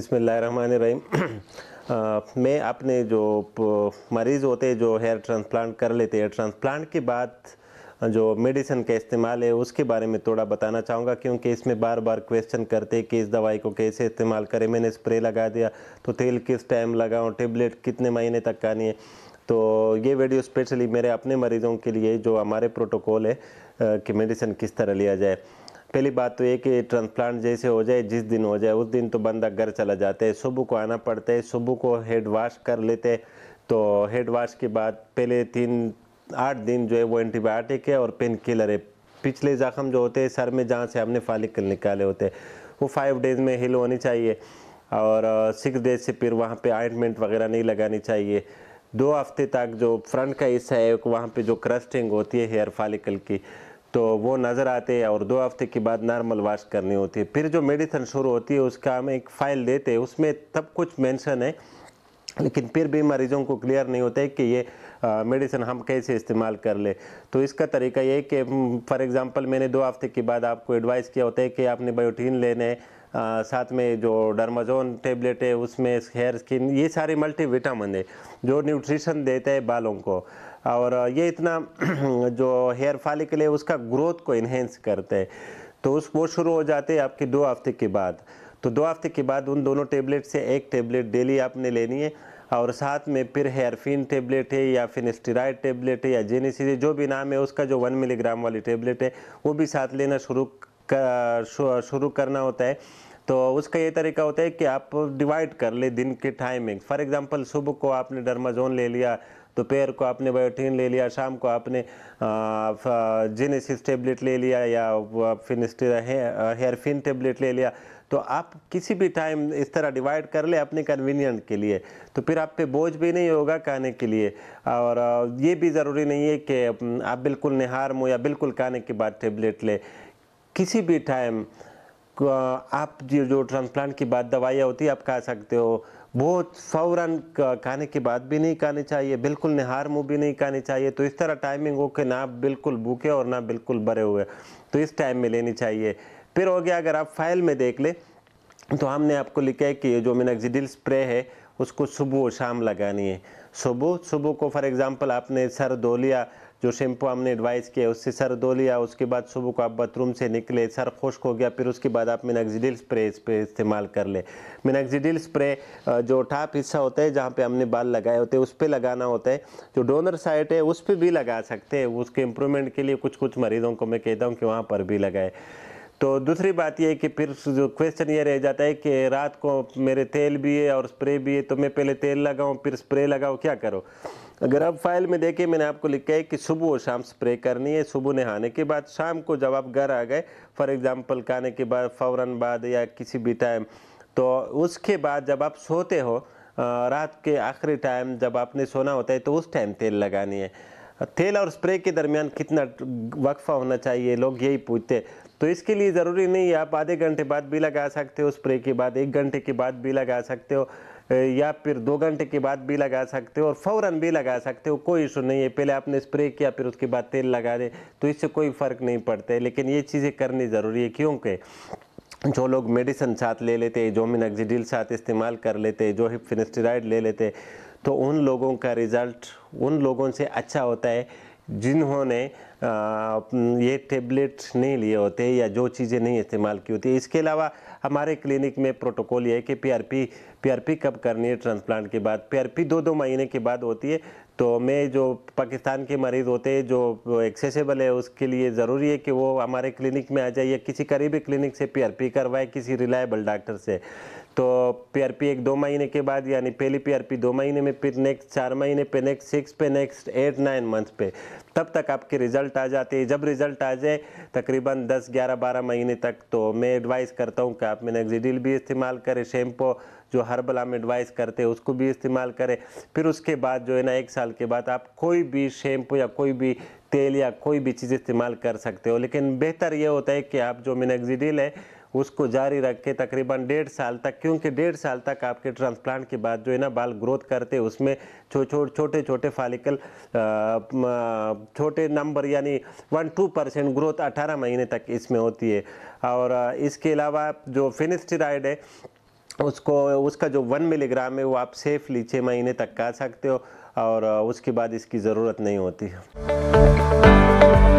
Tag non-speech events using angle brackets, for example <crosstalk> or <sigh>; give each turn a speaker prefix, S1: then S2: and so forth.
S1: रही <clears throat> मैं अपने जो मरीज़ होते जो हेयर ट्रांसप्लांट कर लेते हैं ट्रांसप्लांट के बाद जो मेडिसिन का इस्तेमाल है उसके बारे में थोड़ा बताना चाहूँगा क्योंकि इसमें बार बार क्वेश्चन करते हैं कि इस दवाई को कैसे इस्तेमाल करें मैंने स्प्रे लगा दिया तो तेल किस टाइम लगाऊँ टेबलेट कितने महीने तक खानी है तो ये वीडियो स्पेशली मेरे अपने मरीज़ों के लिए जो हमारे प्रोटोकॉल है कि मेडिसिन किस तरह लिया जाए पहली बात तो ये कि ट्रांसप्लांट जैसे हो जाए जिस दिन हो जाए उस दिन तो बंदा घर चला जाता है सुबह को आना पड़ता है सुबह को हेड वाश कर लेते तो हेड वाश के बाद पहले तीन आठ दिन जो है वो एंटीबायोटिक है और पेन किलर है पिछले ज़ख़म जो होते हैं सर में जहाँ से हमने फालिकल निकाले होते हैं वो फाइव डेज़ में हिल होनी चाहिए और सिक्स डेज से फिर वहाँ पे आइंटमेंट वगैरह नहीं लगानी चाहिए दो हफ्ते तक जो फ्रंट का हिस्सा है वहाँ पे जो क्रस्टिंग होती है हेयर फालिकल की तो वो नज़र आते हैं और दो हफ्ते के बाद नॉर्मल वाश करनी होती है फिर जो मेडिसन शुरू होती है उसका हम एक फ़ाइल देते हैं उसमें सब कुछ मेंशन है लेकिन फिर भी मरीजों को क्लियर नहीं होता है कि ये मेडिसिन हम कैसे इस्तेमाल कर ले तो इसका तरीका ये है कि फॉर एग्ज़ाम्पल हम्म, मैंने दो हफ्ते के बाद आपको एडवाइस किया होता है कि आपने बायोटीन लेने आ, साथ में जो डर्माजोन टेबलेट है उसमें हेयर स्किन ये सारे मल्टी विटामिन है जो न्यूट्रिशन देते हैं बालों को और ये इतना <clears throat> जो हेयर फाले के लिए उसका ग्रोथ को इन्हेंस करते हैं तो उस वो शुरू हो जाते हैं आपके दो हफ्ते के बाद तो दो हफ्ते के बाद उन दोनों टेबलेट से एक टेबलेट डेली आपने लेनी है और साथ में फिर हेयरफिन टेबलेट है या फिर स्टेराइड टेबलेट है या जेनेसिस जो भी नाम है उसका जो वन मिलीग्राम वाली टेबलेट है वो भी साथ लेना शुरू शुरू करना होता है तो उसका ये तरीका होता है कि आप डिवाइड कर ले दिन के टाइमिंग फॉर एग्जांपल सुबह को आपने डर्माजोन ले लिया दोपहर को आपने बायोटीन ले लिया शाम को आपने जिनिस टेबलेट ले लिया या फिनिस्टर हेयरफिन टेबलेट ले लिया तो आप किसी भी टाइम इस तरह डिवाइड कर ले अपने कन्वीनियंट के लिए तो फिर आप पे बोझ भी नहीं होगा खाने के लिए और ये भी ज़रूरी नहीं है कि आप बिल्कुल निहार मो या बिल्कुल खाने के बाद टेबलेट ले किसी भी टाइम आप जो जो ट्रांसप्लांट के बाद दवाइयाँ होती है आप खा सकते हो बहुत फौरन खाने के बाद भी नहीं खानी चाहिए बिल्कुल निहार मुँह भी नहीं खानी चाहिए तो इस तरह टाइमिंग हो के ना बिल्कुल भूखे और ना बिल्कुल भरे हुए तो इस टाइम में लेनी चाहिए फिर हो गया अगर आप फाइल में देख ले तो हमने आपको लिखा है कि ये जो मिनक्जिडिल स्प्रे है उसको सुबह शाम लगानी है सुबह सुबह को फॉर एग्जांपल आपने सर धो लिया जो शैम्पू हमने एडवाइस किया उससे सर धो लिया उसके बाद सुबह को आप बाथरूम से निकले सर खुश्क हो गया फिर उसके बाद आप मिनाक्जिडिल स्प्रे इस पर इस्तेमाल कर ले मिनाक्जिडिल स्प्रे जो टाप हिस्सा होता है जहाँ पे हमने बाल लगाए होते हैं उस पर लगाना होता है जो डोनर साइट है उस पर भी लगा सकते हैं उसके इम्प्रूवमेंट के लिए कुछ कुछ मरीजों को मैं कहता हूँ कि वहाँ पर भी लगाए तो दूसरी बात यह कि फिर जो क्वेश्चन ये रह जाता है कि रात को मेरे तेल भी है और स्प्रे भी है तो मैं पहले तेल लगाऊँ फिर स्प्रे लगाऊँ क्या करो अगर आप फाइल में देखें मैंने आपको लिखा है कि सुबह और शाम स्प्रे करनी है सुबह नहाने के बाद शाम को जब आप घर आ गए फॉर एग्ज़ाम्पल खाने के बाद फ़ौर बाद या किसी भी टाइम तो उसके बाद जब आप सोते हो रात के आखिरी टाइम जब आपने सोना होता है तो उस टाइम तेल लगानी है तेल और स्प्रे के दरमियान कितना वक्फा होना चाहिए लोग यही पूछते तो इसके लिए ज़रूरी नहीं है आप आधे घंटे बाद भी लगा सकते हो स्प्रे के बाद एक घंटे के बाद भी लगा सकते हो या फिर दो घंटे के बाद भी लगा सकते हो और फ़ौरन भी लगा सकते हो कोई इशू नहीं है पहले आपने स्प्रे किया फिर उसके बाद तेल लगा दे तो इससे कोई फ़र्क नहीं पड़ता है लेकिन ये चीज़ें करनी ज़रूरी है क्योंकि जो लोग मेडिसिन साथ ले लेते हैं जो मिनक्जिडिल साथ इस्तेमाल कर लेते हैं जो हिप फिनिस्टराइड ले लेते हैं तो उन लोगों का रिज़ल्ट उन लोगों से अच्छा होता है जिन्होंने ये टेबलेट नहीं लिए होते या जो चीज़ें नहीं इस्तेमाल की होती इसके अलावा हमारे क्लिनिक में प्रोटोकॉल ये है कि पीआरपी पीआरपी कब करनी है ट्रांसप्लांट के बाद पीआरपी दो दो महीने के बाद होती है तो मैं जो पाकिस्तान के मरीज़ होते हैं जो एक्सेसिबल है उसके लिए ज़रूरी है कि वो हमारे क्लिनिक में आ जाए या किसी करीबी क्लिनिक से पीआरपी करवाए किसी रिलायबल डॉक्टर से तो पीआरपी एक दो महीने के बाद यानी पहली पीआरपी दो महीने में फिर नेक्स्ट चार महीने पे नेक्स्ट सिक्स पे नेक्स्ट एट नाइन मंथ पे तब तक आपके रिजल्ट आ जाते हैं जब रिजल्ट आ जाए तकरीबन दस ग्यारह बारह महीने तक तो मैं एडवाइस करता हूँ कि आप मैनेक्जिडिल भी इस्तेमाल करें शैम्पू जो हर्बल हम एडवाइस करते हैं उसको भी इस्तेमाल करें फिर उसके बाद जो है ना एक साल के बाद आप कोई भी शैम्पू या कोई भी तेल या कोई भी चीज़ इस्तेमाल कर सकते हो लेकिन बेहतर ये होता है कि आप जो मिनक्जिडिल है उसको जारी रख के तकरीबन डेढ़ साल तक क्योंकि डेढ़ साल तक आपके ट्रांसप्लांट के बाद जो है ना बाल ग्रोथ करते उसमें छो, छो, छोटे छोटे फालिकल छोटे नंबर यानी वन टू परसेंट ग्रोथ अठारह महीने तक इसमें होती है और इसके अलावा जो फिनिस्टिराइड है उसको उसका जो वन मिलीग्राम है वो आप सेफली छः महीने तक खा सकते हो और उसके बाद इसकी ज़रूरत नहीं होती है